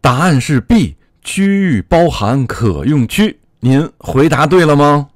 答案是 B，区域包含可用区。您回答对了吗？